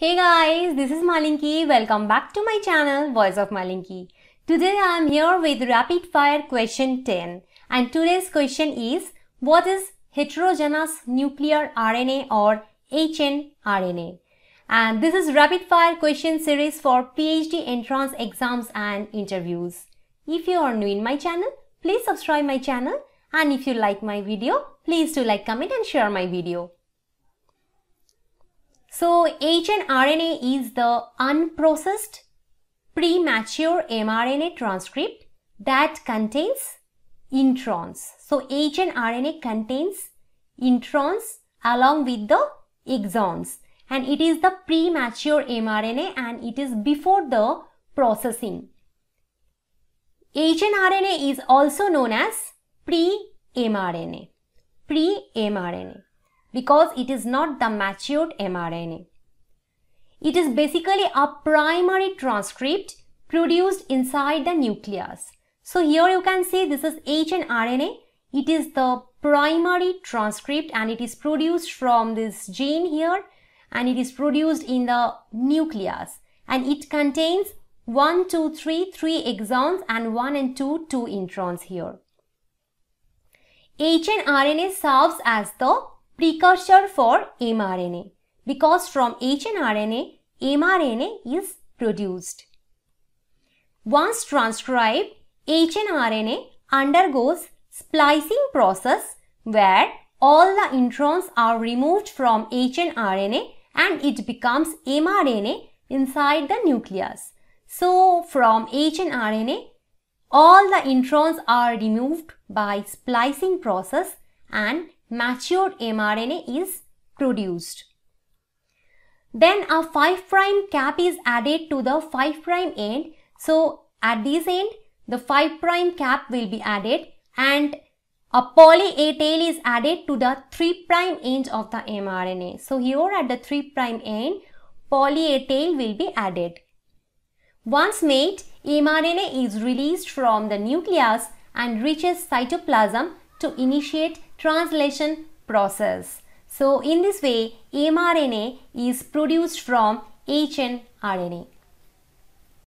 Hey guys, this is Malinki. Welcome back to my channel Voice of Malinki. Today I am here with rapid fire question 10 and today's question is what is heterogeneous nuclear RNA or hnRNA? And this is rapid fire question series for PhD entrance exams and interviews. If you are new in my channel, please subscribe my channel and if you like my video, please do like, comment and share my video. So HNRNA is the unprocessed premature mRNA transcript that contains introns. So HNRNA contains introns along with the exons and it is the premature mRNA and it is before the processing. HNRNA is also known as pre-mRNA. Pre-mRNA because it is not the matured mRNA. It is basically a primary transcript produced inside the nucleus. So here you can see this is HNRNA. It is the primary transcript and it is produced from this gene here and it is produced in the nucleus and it contains 1, 2, 3, 3 exons and 1 and 2, 2 introns here. HNRNA serves as the precursor for mRNA because from hnRNA, mRNA is produced. Once transcribed, hnRNA undergoes splicing process where all the introns are removed from hnRNA and it becomes mRNA inside the nucleus. So from hnRNA, all the introns are removed by splicing process and mature mRNA is produced. Then a 5 prime cap is added to the 5 prime end. So at this end, the 5 prime cap will be added and a poly A tail is added to the 3 prime end of the mRNA. So here at the 3 prime end, poly A tail will be added. Once made, mRNA is released from the nucleus and reaches cytoplasm to initiate translation process. So in this way mRNA is produced from HNRNA.